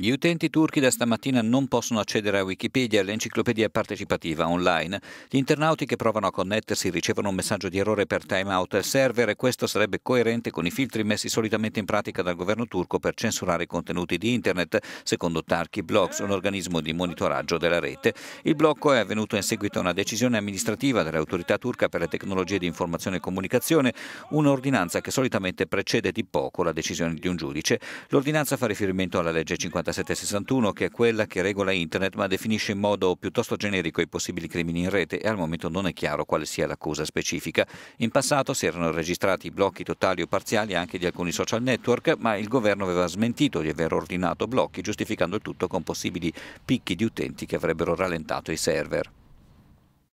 Gli utenti turchi da stamattina non possono accedere a Wikipedia l'enciclopedia partecipativa online. Gli internauti che provano a connettersi ricevono un messaggio di errore per timeout al server e questo sarebbe coerente con i filtri messi solitamente in pratica dal governo turco per censurare i contenuti di internet, secondo Tarki Blogs, un organismo di monitoraggio della rete. Il blocco è avvenuto in seguito a una decisione amministrativa dell'autorità turca per le tecnologie di informazione e comunicazione, un'ordinanza che solitamente precede di poco la decisione di un giudice. L'ordinanza fa riferimento alla legge 50 4761 che è quella che regola Internet ma definisce in modo piuttosto generico i possibili crimini in rete e al momento non è chiaro quale sia l'accusa specifica. In passato si erano registrati blocchi totali o parziali anche di alcuni social network ma il governo aveva smentito di aver ordinato blocchi giustificando il tutto con possibili picchi di utenti che avrebbero rallentato i server.